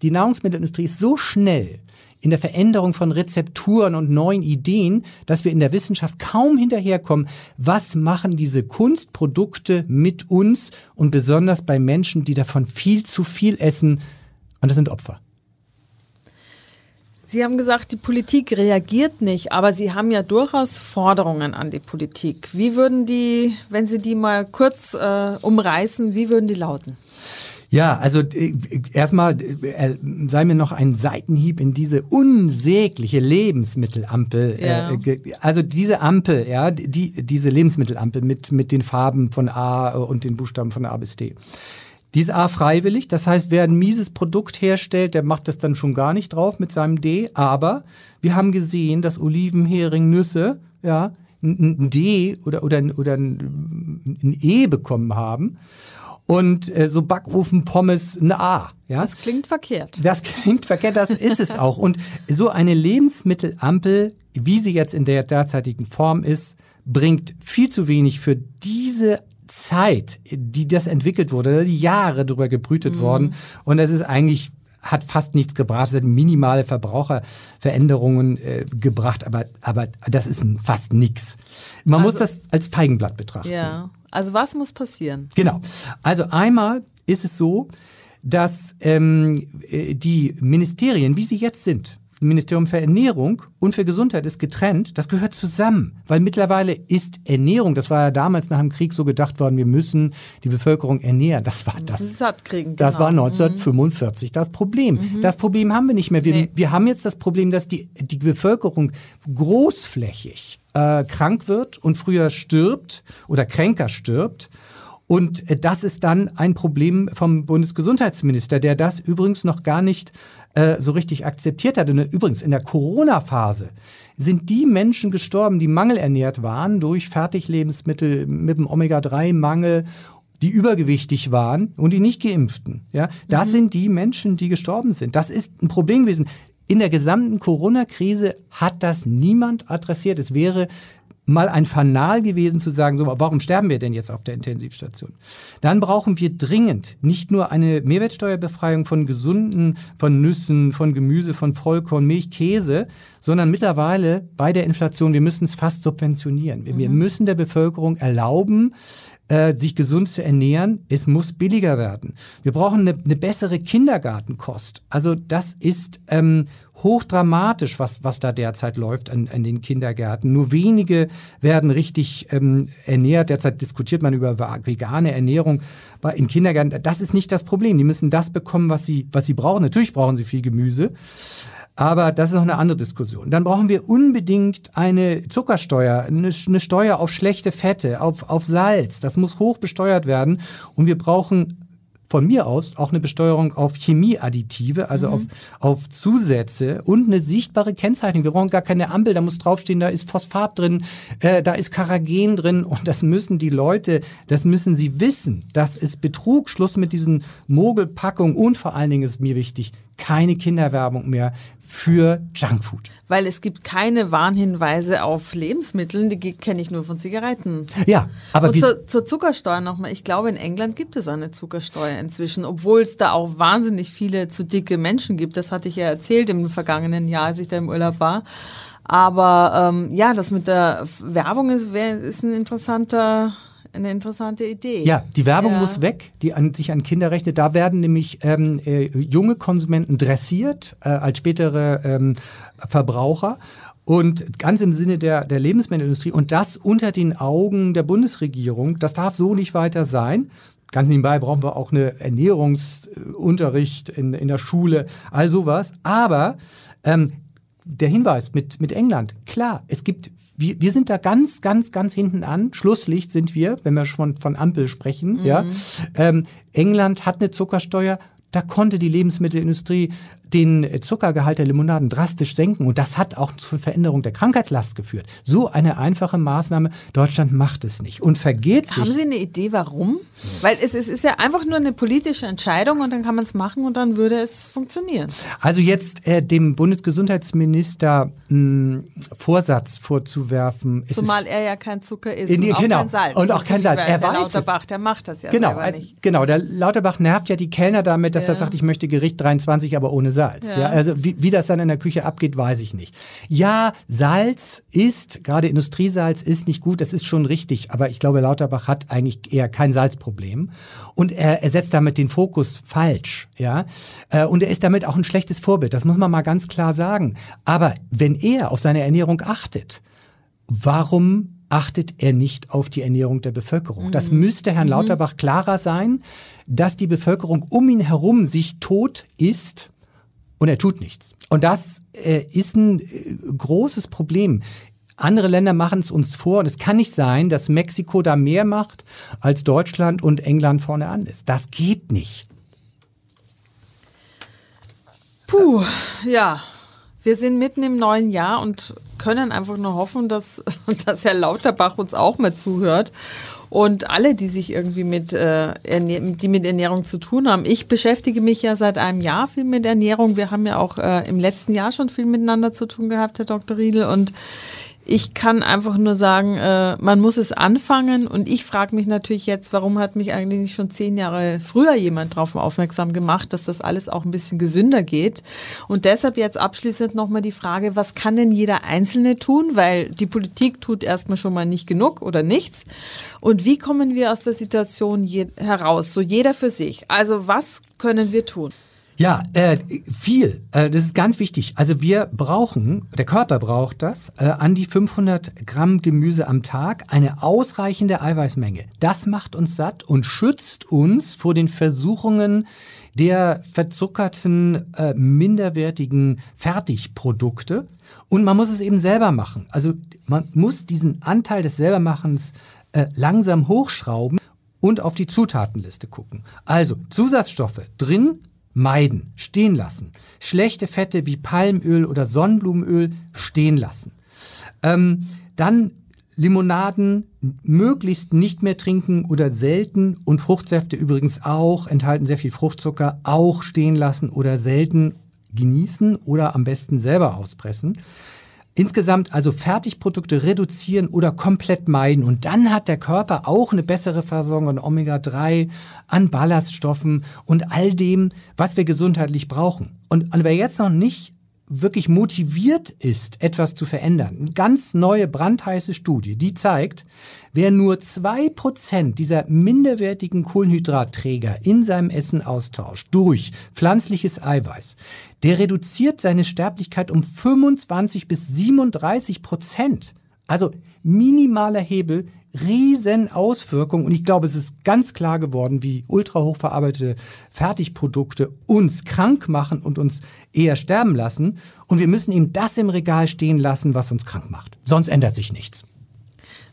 die Nahrungsmittelindustrie ist so schnell, in der Veränderung von Rezepturen und neuen Ideen, dass wir in der Wissenschaft kaum hinterherkommen. Was machen diese Kunstprodukte mit uns und besonders bei Menschen, die davon viel zu viel essen? Und das sind Opfer. Sie haben gesagt, die Politik reagiert nicht, aber Sie haben ja durchaus Forderungen an die Politik. Wie würden die, wenn Sie die mal kurz äh, umreißen, wie würden die lauten? Ja, also äh, erstmal äh, äh, sei mir noch ein Seitenhieb in diese unsägliche Lebensmittelampel. Äh, ja. Äh, also diese Ampel, ja, die, diese Lebensmittelampel mit, mit den Farben von A und den Buchstaben von A bis D. Die ist A freiwillig, das heißt, wer ein mieses Produkt herstellt, der macht das dann schon gar nicht drauf mit seinem D. Aber wir haben gesehen, dass Oliven, Hering, Nüsse, ja, ein D oder, oder, oder ein E bekommen haben und äh, so Backofen-Pommes eine A. Ja? Das klingt verkehrt. Das *laughs* klingt verkehrt, das ist es auch. Und so eine Lebensmittelampel, wie sie jetzt in der derzeitigen Form ist, bringt viel zu wenig für diese Zeit, die das entwickelt wurde, die Jahre drüber gebrütet mhm. worden. Und es ist eigentlich hat fast nichts gebracht, es hat minimale Verbraucherveränderungen äh, gebracht, aber, aber das ist fast nichts. Man also, muss das als Feigenblatt betrachten. Ja. Also was muss passieren? Genau. Also einmal ist es so, dass ähm, äh, die Ministerien, wie sie jetzt sind, Ministerium für Ernährung und für Gesundheit ist getrennt. Das gehört zusammen, weil mittlerweile ist Ernährung, das war ja damals nach dem Krieg so gedacht worden, wir müssen die Bevölkerung ernähren. Das war das. Satt kriegen, genau. Das war 1945 genau. mhm. das Problem. Mhm. mhm. Das Problem haben wir nicht mehr. Wir, nee. wir haben jetzt das Problem, dass die, die Bevölkerung großflächig äh, krank wird und früher stirbt oder kränker stirbt. Und äh, das ist dann ein Problem vom Bundesgesundheitsminister, der das übrigens noch gar nicht äh, so richtig akzeptiert hat. Und äh, übrigens, in der Corona-Phase sind die Menschen gestorben, die mangelernährt waren durch Fertiglebensmittel mit dem Omega-3-Mangel die übergewichtig waren und die nicht geimpften. Ja, das mhm. sind die Menschen, die gestorben sind. Das ist ein Problem gewesen. In der gesamten Corona-Krise hat das niemand adressiert. Es wäre mal ein Fanal gewesen zu sagen, so, warum sterben wir denn jetzt auf der Intensivstation? Dann brauchen wir dringend nicht nur eine Mehrwertsteuerbefreiung von gesunden, von Nüssen, von Gemüse, von Vollkorn, Milch, Käse, sondern mittlerweile bei der Inflation, wir müssen es fast subventionieren. Wir, mhm. müssen der Bevölkerung erlauben, äh, sich gesund zu ernähren. Es muss billiger werden. Wir brauchen eine, eine bessere Kindergartenkost. Also das ist ähm, hochdramatisch, was, was da derzeit läuft an, an den Kindergärten. Nur wenige werden richtig ähm, ernährt. Derzeit diskutiert man über vegane Ernährung in Kindergärten. Das ist nicht das Problem. Die müssen das bekommen, was sie, was sie brauchen. Natürlich brauchen sie viel Gemüse. Aber das ist noch eine andere Diskussion. Dann brauchen wir unbedingt eine Zuckersteuer, eine Steuer auf schlechte Fette, auf, auf Salz. Das muss hoch besteuert werden. Und wir brauchen von mir aus auch eine Besteuerung auf Chemieadditive, also mhm. auf, auf Zusätze und eine sichtbare Kennzeichnung. Wir brauchen gar keine Ampel, da muss draufstehen, da ist Phosphat drin, äh, da ist Karagen drin und das müssen die Leute, das müssen sie wissen. Das ist Betrug, Schluss mit diesen Mogelpackungen und vor allen Dingen ist mir wichtig, keine Kinderwerbung mehr für Junkfood. Weil es gibt keine Warnhinweise auf Lebensmittel, die kenne ich nur von Zigaretten. Ja, aber Und zur, zur Zuckersteuer nochmal. Ich glaube, in England gibt es eine Zuckersteuer inzwischen, obwohl es da auch wahnsinnig viele zu dicke Menschen gibt. Das hatte ich ja erzählt im vergangenen Jahr, als ich da im Urlaub war. Aber ähm, ja, das mit der Werbung ist, wär, ist ein interessanter eine interessante Idee. Ja, die Werbung ja. muss weg, die an, sich an Kinder rechnet. Da werden nämlich ähm, äh, junge Konsumenten dressiert äh, als spätere ähm, Verbraucher. Und ganz im Sinne der, der Lebensmittelindustrie und das unter den Augen der Bundesregierung, das darf so nicht weiter sein. Ganz nebenbei brauchen wir auch einen Ernährungsunterricht in, in der Schule, all sowas. Aber ähm, der Hinweis mit, mit England, klar, es gibt wir, wir sind da ganz, ganz, ganz hinten an. Schlusslicht sind wir, wenn wir schon von Ampel sprechen. Mhm. Ja. Ähm, England hat eine Zuckersteuer. Da konnte die Lebensmittelindustrie den Zuckergehalt der Limonaden drastisch senken. Und das hat auch zur Veränderung der Krankheitslast geführt. So eine einfache Maßnahme. Deutschland macht es nicht und vergeht sich. Haben Sie eine Idee, warum? Weil es, es ist ja einfach nur eine politische Entscheidung und dann kann man es machen und dann würde es funktionieren. Also jetzt äh, dem Bundesgesundheitsminister mh, hm, Vorsatz vorzuwerfen. Zumal er ja kein Zucker ist und auch genau. kein Salz. Und auch kein Salz. Er weiß Lauterbach, es. der macht das ja genau, selber also nicht. Genau, der Lauterbach nervt ja die Kellner damit, dass ja. er sagt, ich möchte Gericht 23, aber ohne Salz. Salz. Ja. ja. also wie, wie das dann in der Küche abgeht, weiß ich nicht. Ja, Salz ist, gerade Industriesalz ist nicht gut, das ist schon richtig, aber ich glaube, Lauterbach hat eigentlich eher kein Salzproblem. Und er, er setzt damit den Fokus falsch. Ja? Äh, und er ist damit auch ein schlechtes Vorbild, das muss man mal ganz klar sagen. Aber wenn er auf seine Ernährung achtet, warum achtet er nicht auf die Ernährung der Bevölkerung. Mhm. Das müsste Herrn mhm. Lauterbach klarer sein, dass die Bevölkerung um ihn herum sich tot ist und er tut nichts. Und das äh, ist ein äh, großes Problem. Andere Länder machen es uns vor und es kann nicht sein, dass Mexiko da mehr macht, als Deutschland und England vorne an ist. Das geht nicht. Puh, ja. Wir sind mitten im neuen Jahr und können einfach nur hoffen, dass, *laughs* dass Herr Lauterbach uns auch mal zuhört und alle, die sich irgendwie mit, äh, die mit Ernährung zu tun haben. Ich beschäftige mich ja seit einem Jahr viel mit Ernährung. Wir haben ja auch äh, im letzten Jahr schon viel miteinander zu tun gehabt, Herr Dr. Riedel. Und ich kann einfach nur sagen, äh, man muss es anfangen. Und ich frage mich natürlich jetzt, warum hat mich eigentlich nicht schon zehn Jahre früher jemand darauf aufmerksam gemacht, dass das alles auch ein bisschen gesünder geht. Und deshalb jetzt abschließend nochmal die Frage, was kann denn jeder Einzelne tun? Weil die Politik tut erstmal schon mal nicht genug oder nichts. Und wie kommen wir aus der Situation heraus? So jeder für sich. Also was können wir tun? Ja, äh, viel. Äh, das ist ganz wichtig. Also wir brauchen, der Körper braucht das, äh, an die 500 Gramm Gemüse am Tag, eine ausreichende Eiweißmenge. Das macht uns satt und schützt uns vor den Versuchungen der verzuckerten, äh, minderwertigen Fertigprodukte. Und man muss es eben selber machen. Also man muss diesen Anteil des Selbermachens äh, langsam hochschrauben und auf die Zutatenliste gucken. Also Zusatzstoffe drin meiden, stehen lassen. Schlechte Fette wie Palmöl oder Sonnenblumenöl stehen lassen. Ähm, dann Limonaden möglichst nicht mehr trinken oder selten und Fruchtsäfte übrigens auch, enthalten sehr viel Fruchtzucker, auch stehen lassen oder selten genießen oder am besten selber auspressen. Insgesamt also Fertigprodukte reduzieren oder komplett meiden. Und dann hat der Körper auch eine bessere Versorgung an Omega-3, an Ballaststoffen und all dem, was wir gesundheitlich brauchen. Und, wer jetzt noch nicht wirklich motiviert ist, etwas zu verändern. Eine ganz neue brandheiße Studie, die zeigt, wer nur zwei Prozent dieser minderwertigen Kohlenhydratträger in seinem Essen austauscht durch pflanzliches Eiweiß, der reduziert seine Sterblichkeit um 25 bis 37 Prozent. Also minimaler Hebel, riesen Auswirkungen. Und ich glaube, es ist ganz klar geworden, wie ultrahochverarbeitete Fertigprodukte uns krank machen und uns eher sterben lassen. Und wir müssen eben das im Regal stehen lassen, was uns krank macht. Sonst ändert sich nichts.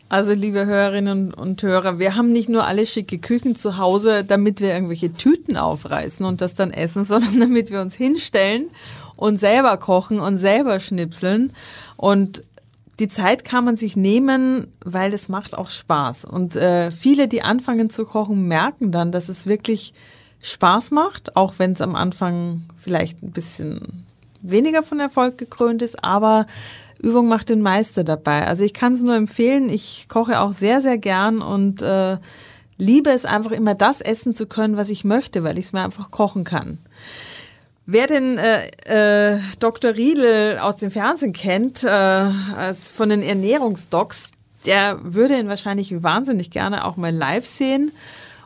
Also, liebe Hörerinnen und Hörer, wir haben nicht nur alle schicke Küchen zu Hause, damit wir irgendwelche Tüten aufreißen und das dann essen, *laughs* sondern damit wir uns hinstellen und selber kochen und selber schnipseln. Und die Zeit kann man sich nehmen, weil es macht auch Spaß. Und äh, viele, die anfangen zu kochen, merken dann, dass es wirklich Spaß macht, auch wenn es am Anfang vielleicht ein bisschen weniger von Erfolg gekrönt ist, aber Übung macht den Meister dabei. Also ich kann es nur empfehlen, ich koche auch sehr, sehr gern und äh, liebe es einfach immer das essen zu können, was ich möchte, weil ich es mir einfach kochen kann. Wer den äh, äh, Dr. Riedel aus dem Fernsehen kennt, äh, von den Ernährungsdocs, der würde ihn wahrscheinlich wahnsinnig gerne auch mal live sehen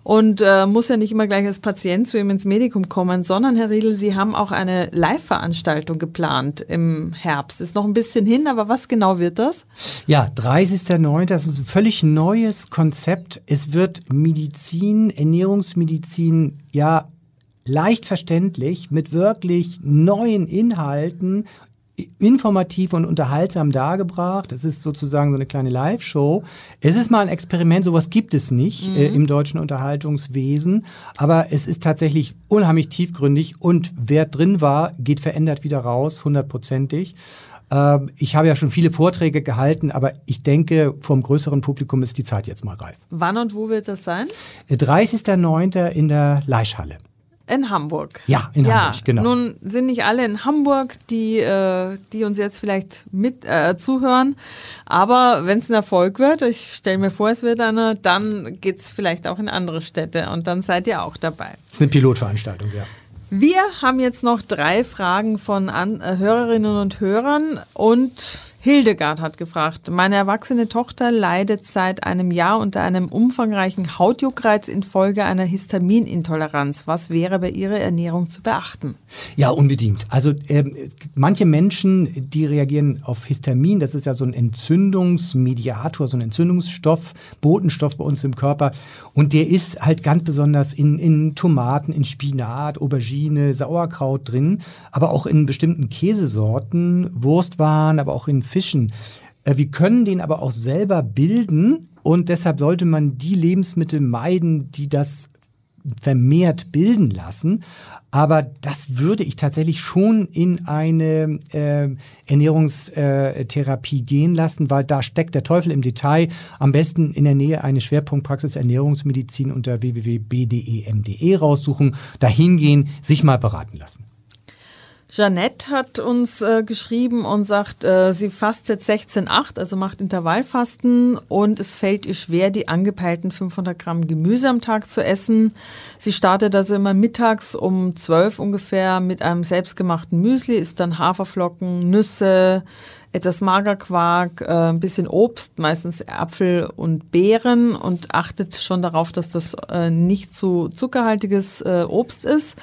und äh, muss ja nicht immer gleich als Patient zu ihm ins Medikum kommen, sondern Herr Riedel, Sie haben auch eine Live-Veranstaltung geplant im Herbst. Ist noch ein bisschen hin, aber was genau wird das? Ja, 30.09. Das ist ein völlig neues Konzept. Es wird Medizin, Ernährungsmedizin, ja, leicht verständlich, mit wirklich neuen Inhalten, informativ und unterhaltsam dargebracht. Es ist sozusagen so eine kleine Live-Show. Es ist mal ein Experiment, sowas gibt es nicht äh, mhm. äh, im deutschen Unterhaltungswesen, aber es ist tatsächlich unheimlich tiefgründig und wer drin war, geht verändert wieder raus, hundertprozentig. Ähm, ich habe ja schon viele Vorträge gehalten, aber ich denke, vom größeren Publikum ist die Zeit jetzt mal reif. Wann und wo wird das sein? 30.09. Äh, in der Leischhalle. In Hamburg. Ja, in ja, Hamburg, genau. Nun sind nicht alle in Hamburg, die, äh, die uns jetzt vielleicht mit äh, zuhören. Aber wenn es ein Erfolg wird, ich stelle mir vor, es wird einer, dann geht es vielleicht auch in andere Städte und dann seid ihr auch dabei. Es ist eine Pilotveranstaltung, ja. Wir haben jetzt noch drei Fragen von An äh, Hörerinnen und Hörern und Hildegard hat gefragt, meine erwachsene Tochter leidet seit einem Jahr unter einem umfangreichen Hautjuckreiz infolge einer Histaminintoleranz. Was wäre bei ihrer Ernährung zu beachten? Ja, unbedingt. Also ähm, manche Menschen, die reagieren auf Histamin, das ist ja so ein Entzündungsmediator, so ein Entzündungsstoff, Botenstoff bei uns im Körper. Und der ist halt ganz besonders in, in Tomaten, in Spinat, Aubergine, Sauerkraut drin, aber auch in bestimmten Käsesorten, Wurstwaren, aber auch in Fischen. Äh, wir können den aber auch selber bilden und deshalb sollte man die Lebensmittel meiden, die das vermehrt bilden lassen. Aber das würde ich tatsächlich schon in eine äh, Ernährungstherapie gehen lassen, weil da steckt der Teufel im Detail. Am besten in der Nähe eine Schwerpunktpraxis Ernährungsmedizin unter www.bdem.de raussuchen, dahin gehen, sich mal beraten lassen. Jeanette hat uns äh, geschrieben und sagt, äh, sie fastet 16,8, also macht Intervallfasten und es fällt ihr schwer, die angepeilten 500 Gramm Gemüse am Tag zu essen. Sie startet also immer mittags um 12 ungefähr mit einem selbstgemachten Müsli, isst dann Haferflocken, Nüsse, etwas Magerquark, äh, ein bisschen Obst, meistens Apfel und Beeren und achtet schon darauf, dass das äh, nicht zu zuckerhaltiges äh, Obst ist.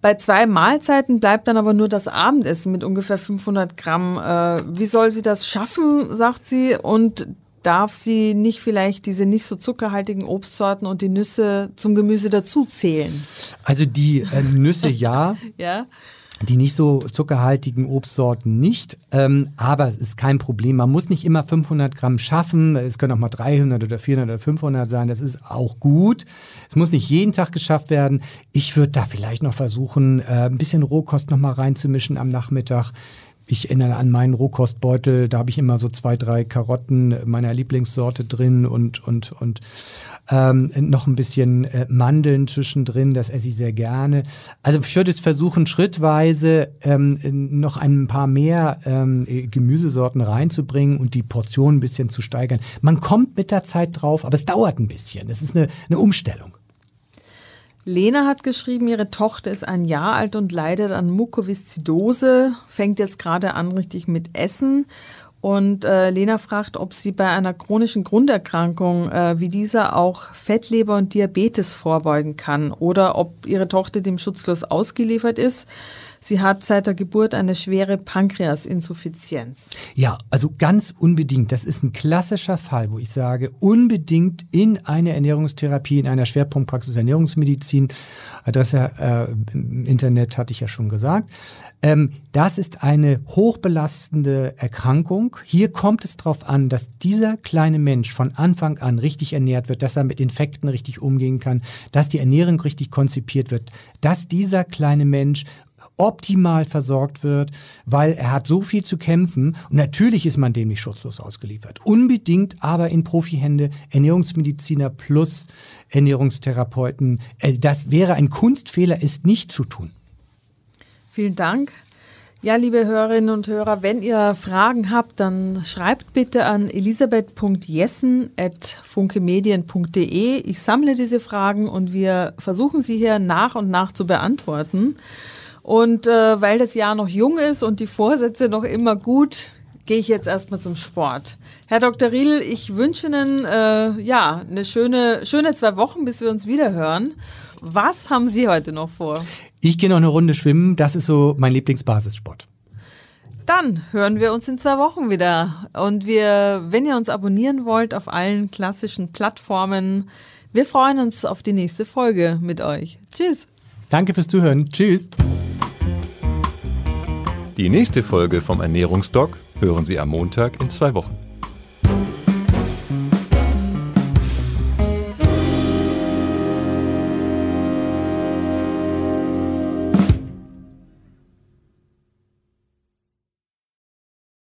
Bei zwei Mahlzeiten bleibt dann aber nur das Abendessen mit ungefähr 500 Gramm. Äh, wie soll sie das schaffen, sagt sie, und darf sie nicht vielleicht diese nicht so zuckerhaltigen Obstsorten und die Nüsse zum Gemüse dazu zählen? Also die äh, Nüsse ja. *laughs* ja die nicht so zuckerhaltigen Obstsorten nicht. Ähm, aber es ist kein Problem. Man muss nicht immer 500 Gramm schaffen. Es können auch mal 300 oder 400 oder 500 sein. Das ist auch gut. Es muss nicht jeden Tag geschafft werden. Ich würde da vielleicht noch versuchen, äh, ein bisschen Rohkost noch mal reinzumischen am Nachmittag ich erinnere an meinen Rohkostbeutel, da habe ich immer so zwei, drei Karotten meiner Lieblingssorte drin und, und, und ähm, noch ein bisschen äh, Mandeln zwischendrin, das esse ich sehr gerne. Also ich würde es versuchen, schrittweise ähm, noch ein paar mehr ähm, Gemüsesorten reinzubringen und die Portion ein bisschen zu steigern. Man kommt mit der Zeit drauf, aber es dauert ein bisschen. Es ist eine, eine Umstellung. Lena hat geschrieben, ihre Tochter ist ein Jahr alt und leidet an Mukoviszidose, fängt jetzt gerade an richtig mit Essen. Und äh, Lena fragt, ob sie bei einer chronischen Grunderkrankung äh, wie dieser auch Fettleber und Diabetes vorbeugen kann oder ob ihre Tochter dem schutzlos ausgeliefert ist. Sie hat seit der Geburt eine schwere Pankreasinsuffizienz. Ja, also ganz unbedingt. Das ist ein klassischer Fall, wo ich sage, unbedingt in eine Ernährungstherapie, in einer Schwerpunktpraxis Ernährungsmedizin. Adresse äh, im Internet hatte ich ja schon gesagt. Ähm, das ist eine hochbelastende Erkrankung. Hier kommt es darauf an, dass dieser kleine Mensch von Anfang an richtig ernährt wird, dass er mit Infekten richtig umgehen kann, dass die Ernährung richtig konzipiert wird, dass dieser kleine Mensch optimal versorgt wird, weil er hat so viel zu kämpfen. Und natürlich ist man dem nicht schutzlos ausgeliefert. Unbedingt aber in Profihände, Ernährungsmediziner plus Ernährungstherapeuten. Äh, das wäre ein Kunstfehler, es nicht zu tun. Vielen Dank. Ja, liebe Hörerinnen und Hörer, wenn ihr Fragen habt, dann schreibt bitte an elisabeth.jessen.funkemedien.de. Ich sammle diese Fragen und wir versuchen sie hier nach und nach zu beantworten. Und äh, weil das Jahr noch jung ist und die Vorsätze noch immer gut, gehe ich jetzt erstmal zum Sport. Herr Dr. Riedl, ich wünsche Ihnen äh, ja, eine schöne, schöne zwei Wochen, bis wir uns wieder hören. Was haben Sie heute noch vor? Ich gehe noch eine Runde schwimmen. Das ist so mein Lieblingsbasissport. Dann hören wir uns in zwei Wochen wieder. Und wir, wenn ihr uns abonnieren wollt auf allen klassischen Plattformen, wir freuen uns auf die nächste Folge mit euch. Tschüss. Danke fürs Zuhören. Tschüss. Die nächste Folge vom Ernährungsdoc hören Sie am Montag in zwei Wochen.